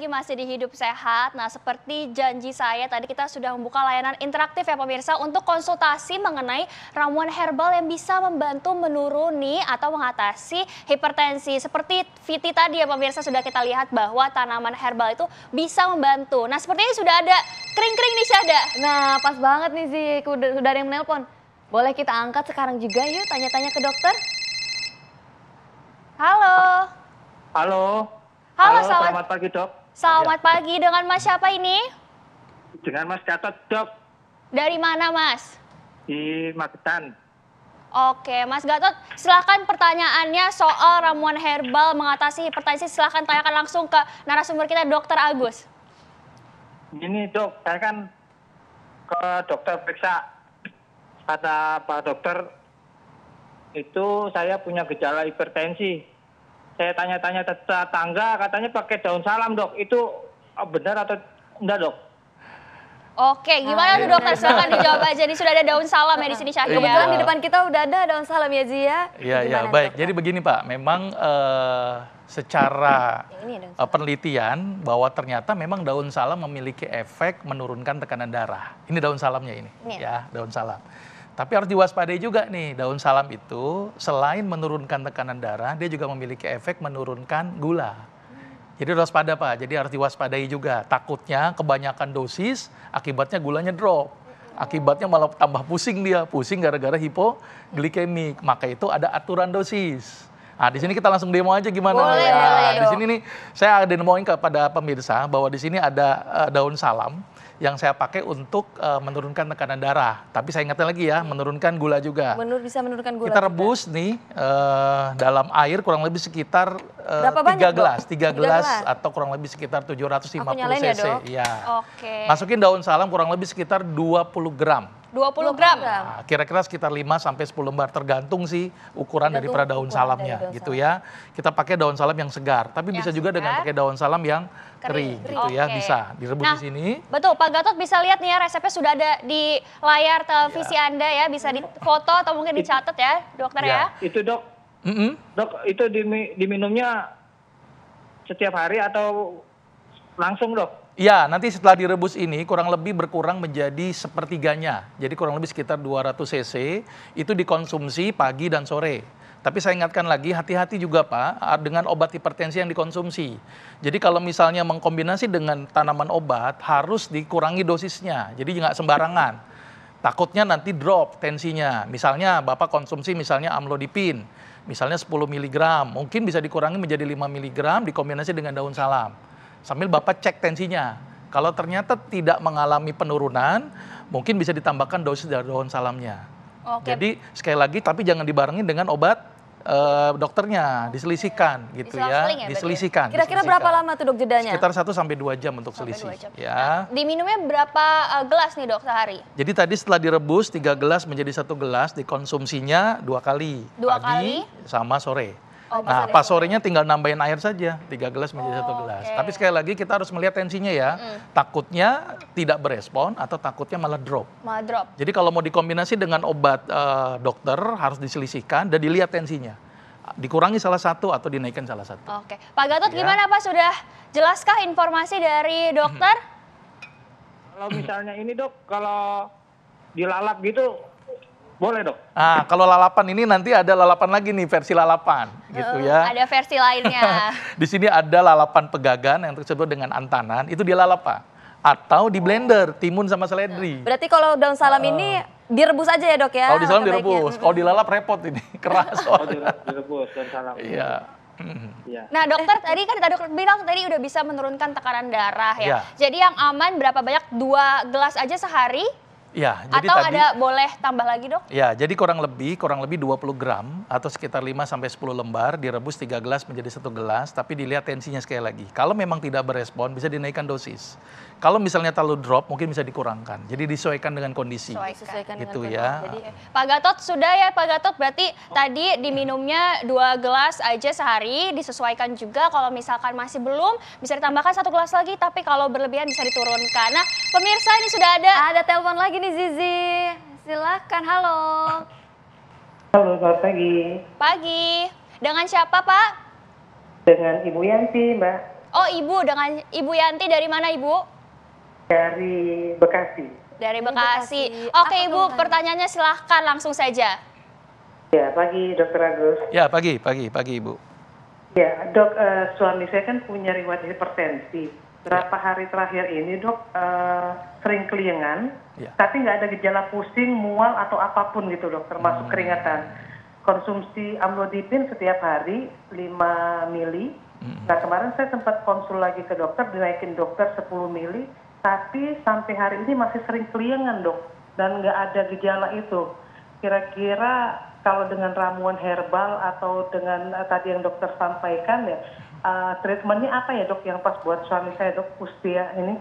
lagi masih di Hidup Sehat. Nah, seperti janji saya tadi kita sudah membuka layanan interaktif ya pemirsa untuk konsultasi mengenai ramuan herbal yang bisa membantu menuruni atau mengatasi hipertensi. Seperti Viti tadi ya pemirsa sudah kita lihat bahwa tanaman herbal itu bisa membantu. Nah, sepertinya sudah ada kering-kering nih Syahda. Nah, pas banget nih sih sudah ada yang menelpon. Boleh kita angkat sekarang juga yuk tanya-tanya ke dokter. Halo. Halo. Halo, Halo selamat... selamat pagi dok. Selamat ya. pagi dengan Mas siapa ini? Dengan Mas Gatot, Dok. Dari mana, Mas? Di Magetan. Oke, Mas Gatot, silahkan pertanyaannya soal ramuan herbal mengatasi hipertensi. Silahkan tanyakan langsung ke narasumber kita, Dokter Agus. Ini dok, saya kan ke dokter periksa. Kata Pak Dokter, itu saya punya gejala hipertensi saya tanya-tanya tetangga katanya pakai daun salam dok itu oh, benar atau enggak dok? Oke, gimana tuh dokter? Silahkan nah, iya. dijawab aja. Ini sudah ada daun salam ya di sini Syahir. Kebetulan di iya. depan kita udah ada daun salam ya Zia. Ya. Iya, iya. Baik, jadi begini Pak. Memang eh, secara ya, penelitian bahwa ternyata memang daun salam memiliki efek menurunkan tekanan darah. Ini daun salamnya ini. Iya. Ya, daun salam. Tapi harus diwaspadai juga nih, daun salam itu selain menurunkan tekanan darah, dia juga memiliki efek menurunkan gula. Jadi harus waspada Pak, jadi harus diwaspadai juga. Takutnya kebanyakan dosis, akibatnya gulanya drop. Akibatnya malah tambah pusing dia, pusing gara-gara hipoglikemik. Maka itu ada aturan dosis. Nah, di sini kita langsung demo aja gimana? Boleh, ya. boleh. Di sini nih saya ada demoin kepada pemirsa bahwa di sini ada uh, daun salam yang saya pakai untuk uh, menurunkan tekanan darah. Tapi saya ingatkan lagi ya, hmm. menurunkan gula juga. Menur bisa menurunkan gula. Kita rebus juga. nih uh, dalam air kurang lebih sekitar uh, 3 banyak, gelas, 3 3 gelas atau kurang lebih sekitar 750 Aku cc. Ya, cc ya. Oke. Okay. Masukin daun salam kurang lebih sekitar 20 gram. 20 gram. Nah, kira-kira sekitar 5 sampai 10 lembar tergantung sih ukuran dari daripada daun salamnya daun gitu ya. Kita pakai daun salam yang segar, tapi yang bisa juga dengan pakai daun salam yang kering, kering gitu okay. ya, bisa direbus nah, di sini. Betul, Pak Gatot bisa lihat nih ya resepnya sudah ada di layar televisi ya. Anda ya, bisa difoto atau mungkin dicatat ya, dokter ya. ya. Itu dok. Mm -hmm. Dok, itu diminumnya setiap hari atau langsung dok? Ya, nanti setelah direbus ini kurang lebih berkurang menjadi sepertiganya. Jadi kurang lebih sekitar 200 cc itu dikonsumsi pagi dan sore. Tapi saya ingatkan lagi hati-hati juga Pak dengan obat hipertensi yang dikonsumsi. Jadi kalau misalnya mengkombinasi dengan tanaman obat harus dikurangi dosisnya. Jadi nggak sembarangan. Takutnya nanti drop tensinya. Misalnya Bapak konsumsi misalnya amlodipin misalnya 10 mg, mungkin bisa dikurangi menjadi 5 mg dikombinasi dengan daun salam. Sambil Bapak cek tensinya. Kalau ternyata tidak mengalami penurunan, mungkin bisa ditambahkan dosis dari daun salamnya. Oke. Jadi sekali lagi tapi jangan dibarengin dengan obat e, dokternya diselisihkan okay. gitu ya, ya, ya diselisihkan. Kira-kira berapa lama tuh dok jedanya? Sekitar 1 sampai 2 jam untuk sampai selisih. Jam. Ya. Nah, diminumnya berapa uh, gelas nih dok sehari? Jadi tadi setelah direbus 3 gelas menjadi satu gelas, dikonsumsinya dua kali. Dua pagi kali sama sore. Oh, nah, pas sorenya tinggal nambahin air saja, tiga gelas menjadi satu oh, gelas. Okay. Tapi sekali lagi kita harus melihat tensinya ya. Mm. Takutnya tidak berespon atau takutnya malah drop. Malah drop. Jadi kalau mau dikombinasi dengan obat uh, dokter harus diselisihkan dan dilihat tensinya. Dikurangi salah satu atau dinaikkan salah satu. Oke. Okay. Pak Gatot ya. gimana Pak sudah jelaskah informasi dari dokter? Kalau misalnya ini dok, kalau dilalap gitu boleh dong. Ah, kalau lalapan ini nanti ada lalapan lagi nih versi lalapan gitu oh, ya. Ada versi lainnya. di sini ada lalapan pegagan yang tersebut dengan antanan, itu di lalapan atau di blender timun sama seledri. Berarti kalau daun salam uh, ini ah. direbus aja ya dok ya? Kalau di salam direbus, kalau di lalap repot ini keras. Kalau oh, direbus daun salam. Iya. Hmm. iya. Nah dokter tadi kan dokter bilang tadi udah bisa menurunkan tekanan darah ya. ya. Jadi yang aman berapa banyak dua gelas aja sehari Ya, jadi atau tadi, ada boleh tambah lagi dok? Ya, jadi kurang lebih kurang lebih 20 gram atau sekitar 5 sampai 10 lembar direbus 3 gelas menjadi satu gelas, tapi dilihat tensinya sekali lagi. Kalau memang tidak berespon bisa dinaikkan dosis. Kalau misalnya terlalu drop mungkin bisa dikurangkan. Jadi disesuaikan dengan kondisi. Sesuaikan gitu dengan ya. Jadi, eh, Pak Gatot sudah ya Pak Gatot berarti oh. tadi diminumnya dua gelas aja sehari disesuaikan juga kalau misalkan masih belum bisa ditambahkan satu gelas lagi tapi kalau berlebihan bisa diturunkan. Nah, pemirsa ini sudah ada ada telepon lagi sini Zizi. Silahkan, halo. Halo, selamat pagi. Pagi. Dengan siapa, Pak? Dengan Ibu Yanti, Mbak. Oh, Ibu. Dengan Ibu Yanti dari mana, Ibu? Dari Bekasi. Dari Bekasi. Bekasi. Oke, Apa Ibu. Pertanyaannya silahkan langsung saja. Ya, pagi, Dokter Agus. Ya, pagi, pagi, pagi, Ibu. Ya, dok, uh, suami saya kan punya riwayat hipertensi. Berapa ya. hari terakhir ini dok uh, eh, sering kelingan, ya. tapi nggak ada gejala pusing, mual atau apapun gitu dok, termasuk hmm. keringetan. Konsumsi amlodipin setiap hari 5 mili. Hmm. Nah kemarin saya sempat konsul lagi ke dokter, dinaikin dokter 10 mili, tapi sampai hari ini masih sering kelingan dok, dan nggak ada gejala itu. Kira-kira kalau dengan ramuan herbal atau dengan uh, tadi yang dokter sampaikan ya uh, treatmentnya apa ya dok yang pas buat suami saya dok usia ini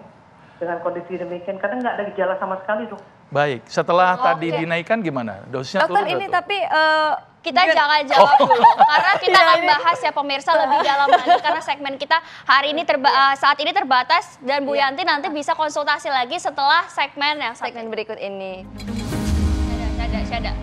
dengan kondisi demikian karena nggak ada gejala sama sekali dok. Baik, setelah oh, tadi okay. dinaikkan gimana dosisnya? Dokter turun ini tuh? tapi uh, kita Biar... jangan oh. jawab oh. dulu karena kita iya, akan bahas ya pemirsa lebih dalam lagi karena segmen kita hari ini terba yeah. saat ini terbatas dan Bu iya. Yanti nanti bisa konsultasi lagi setelah segmen yang segmen berikut ini. Syada, syada, syada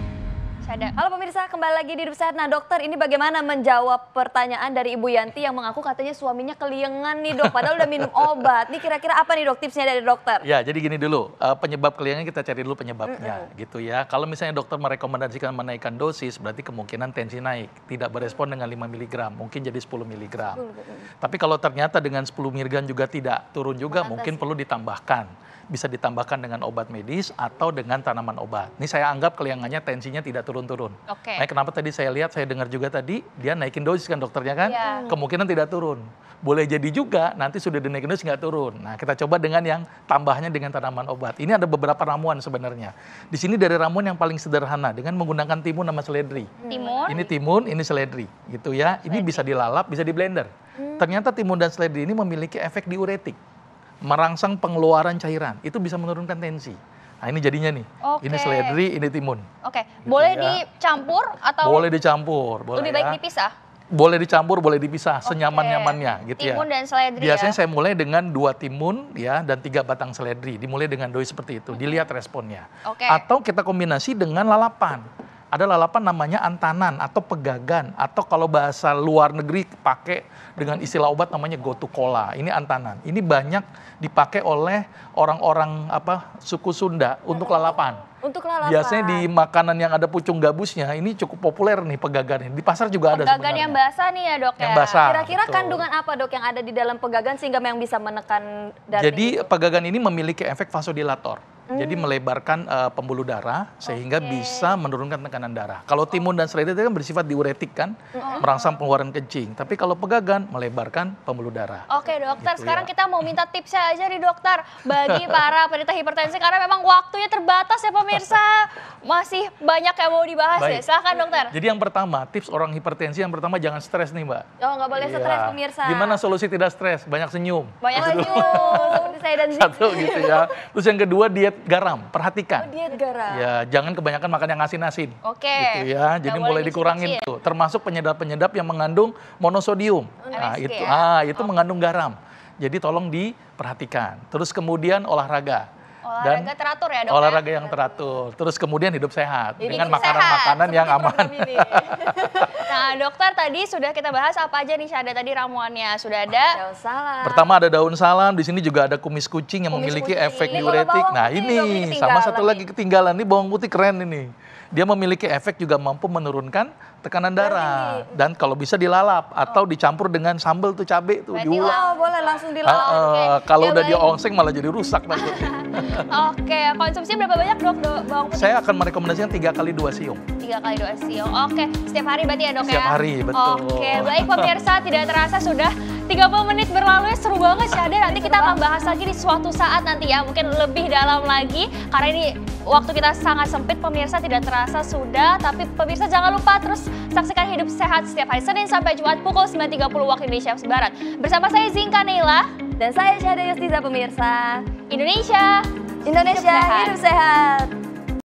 ada. Halo pemirsa, kembali lagi di Hidup Nah dokter, ini bagaimana menjawab pertanyaan dari Ibu Yanti yang mengaku katanya suaminya keliengan nih dok, padahal udah minum obat. Nih kira-kira apa nih dok tipsnya dari dokter? Ya, jadi gini dulu, eh, penyebab keliengan kita cari dulu penyebabnya mm -hmm. gitu ya. Kalau misalnya dokter merekomendasikan menaikkan dosis, berarti kemungkinan tensi naik, tidak berespon dengan 5 mg, mungkin jadi 10 mg. Mm -hmm. Tapi kalau ternyata dengan 10 mg juga tidak turun juga, Mengatasi. mungkin perlu ditambahkan bisa ditambahkan dengan obat medis atau dengan tanaman obat. Ini saya anggap keliangannya tensinya tidak turun-turun. Oke. Okay. Nah, kenapa tadi saya lihat, saya dengar juga tadi dia naikin dosis kan dokternya kan, yeah. kemungkinan tidak turun. Boleh jadi juga nanti sudah dinaikin dosis nggak turun. Nah, kita coba dengan yang tambahnya dengan tanaman obat. Ini ada beberapa ramuan sebenarnya. Di sini dari ramuan yang paling sederhana dengan menggunakan timun sama seledri. Timun? Ini timun, ini seledri, gitu ya. Ini bisa dilalap, bisa di blender. Hmm. Ternyata timun dan seledri ini memiliki efek diuretik merangsang pengeluaran cairan. Itu bisa menurunkan tensi. Nah, ini jadinya nih. Okay. Ini seledri, ini timun. Oke. Okay. Gitu boleh ya. dicampur atau Boleh dicampur, boleh. Lebih baik ya. dipisah. Boleh dicampur, boleh dipisah okay. senyaman-nyamannya gitu timun ya. Timun dan seledri ya. Biasanya ya? saya mulai dengan dua timun ya dan tiga batang seledri. Dimulai dengan doi seperti itu, dilihat responnya. Okay. Atau kita kombinasi dengan lalapan. Ada lalapan namanya antanan atau pegagan atau kalau bahasa luar negeri pakai dengan istilah obat namanya gotukola, Ini antanan. Ini banyak dipakai oleh orang-orang apa suku Sunda untuk lalapan. Untuk lalapan. Biasanya di makanan yang ada pucung gabusnya ini cukup populer nih pegagan ini Di pasar juga pegagan ada Pegagan yang basah nih ya dok yang ya. basah. Kira-kira kandungan apa dok yang ada di dalam pegagan sehingga yang bisa menekan darah? Jadi pegagan ini memiliki efek vasodilator Hmm. Jadi melebarkan uh, pembuluh darah sehingga okay. bisa menurunkan tekanan darah. Kalau timun dan serai itu kan bersifat diuretik kan, hmm. merangsang pengeluaran kencing. Tapi kalau pegagan melebarkan pembuluh darah. Oke okay, dokter, gitu, ya. sekarang ya. kita mau minta tipsnya aja di dokter bagi para penderita hipertensi karena memang waktunya terbatas ya pemirsa. Masih banyak yang mau dibahas ya. Baik. ya. Silakan dokter. Jadi yang pertama, tips orang hipertensi yang pertama jangan stres nih mbak. Oh nggak boleh iya. stres pemirsa. Gimana solusi tidak stres? Banyak senyum. Banyak gitu. senyum. Seperti saya dan Ziki. Satu gitu ya. Terus yang kedua diet diet garam, perhatikan. Oh, diet garam. Ya, jangan kebanyakan makan yang asin-asin. Oke. okay. Gitu ya. Jadi mulai dikurangin ya? tuh, termasuk penyedap-penyedap yang mengandung monosodium. Oh, nah, itu ya? ah, itu oh. mengandung garam. Jadi tolong diperhatikan. Terus kemudian olahraga. Olahraga dan teratur ya dok. Olahraga ya? yang teratur. Terus kemudian hidup sehat Jadi dengan makanan-makanan yang aman. Nah, dokter tadi sudah kita bahas apa aja nih ada tadi ramuannya. Sudah ada daun salam. Pertama ada daun salam, di sini juga ada kumis kucing yang kumis memiliki kucing. efek diuretik. Nah, ini sama satu lagi ketinggalan nih bawang putih keren ini dia memiliki efek juga mampu menurunkan tekanan darah dan kalau bisa dilalap atau oh. dicampur dengan sambal tuh cabe tuh di Oh, boleh langsung dilalap. Uh, uh, okay. Kalau ya, udah diongseng malah jadi rusak nanti. Oke, konsumsi berapa banyak dok bawang putih? Saya akan merekomendasikan tiga kali dua siung. Tiga kali dua siung. Oke, setiap hari berarti ya dok setiap ya? Setiap hari, betul. Oke, baik pemirsa tidak terasa sudah 30 menit berlalu ya, seru banget Syahda. Nanti kita akan bahas lagi di suatu saat nanti ya. Mungkin lebih dalam lagi. Karena ini waktu kita sangat sempit. Pemirsa tidak terasa sudah. Tapi pemirsa jangan lupa terus saksikan Hidup Sehat setiap hari Senin sampai Jumat pukul 9.30 waktu Indonesia Barat. Bersama saya Zinka Neila. Dan saya Syahda Yustiza pemirsa. Indonesia. Indonesia Hidup Sehat. Hidup sehat.